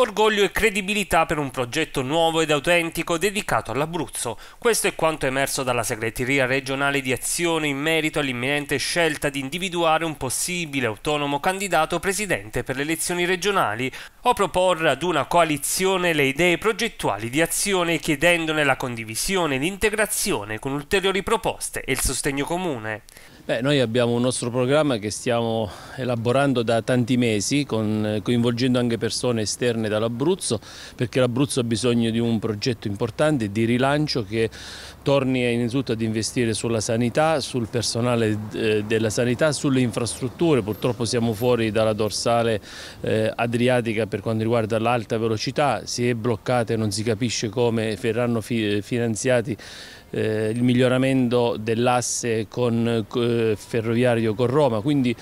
orgoglio e credibilità per un progetto nuovo ed autentico dedicato all'Abruzzo. Questo è quanto emerso dalla segreteria regionale di azione in merito all'imminente scelta di individuare un possibile autonomo candidato presidente per le elezioni regionali o proporre ad una coalizione le idee progettuali di azione chiedendone la condivisione e l'integrazione con ulteriori proposte e il sostegno comune. Beh, noi abbiamo un nostro programma che stiamo elaborando da tanti mesi, con, coinvolgendo anche persone esterne dall'Abruzzo, perché l'Abruzzo ha bisogno di un progetto importante di rilancio che torni innanzitutto ad investire sulla sanità, sul personale eh, della sanità, sulle infrastrutture. Purtroppo siamo fuori dalla dorsale eh, adriatica per per quanto riguarda l'alta velocità, si è bloccata e non si capisce come verranno fi finanziati eh, il miglioramento dell'asse eh, ferroviario con Roma, quindi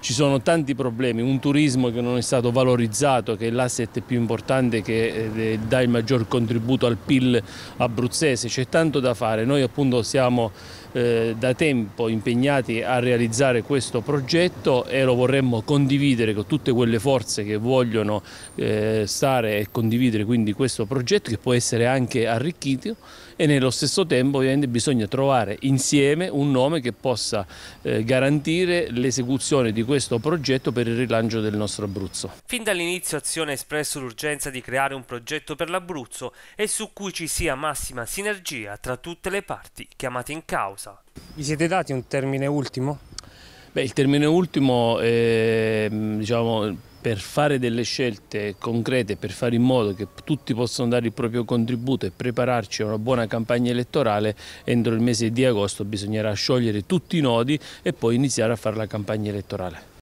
ci sono tanti problemi, un turismo che non è stato valorizzato, che è l'asset più importante che eh, dà il maggior contributo al PIL abruzzese, c'è tanto da fare, noi appunto siamo eh, da tempo impegnati a realizzare questo progetto e lo vorremmo condividere con tutte quelle forze che vogliono eh, stare e condividere quindi questo progetto che può essere anche arricchito e nello stesso tempo ovviamente bisogna trovare insieme un nome che possa eh, garantire l'esecuzione di questo progetto per il rilancio del nostro Abruzzo. Fin dall'inizio Azione ha espresso l'urgenza di creare un progetto per l'Abruzzo e su cui ci sia massima sinergia tra tutte le parti chiamate in causa causa. Vi siete dati un termine ultimo? Beh, il termine ultimo è, ehm, diciamo, per fare delle scelte concrete, per fare in modo che tutti possano dare il proprio contributo e prepararci a una buona campagna elettorale, entro il mese di agosto bisognerà sciogliere tutti i nodi e poi iniziare a fare la campagna elettorale.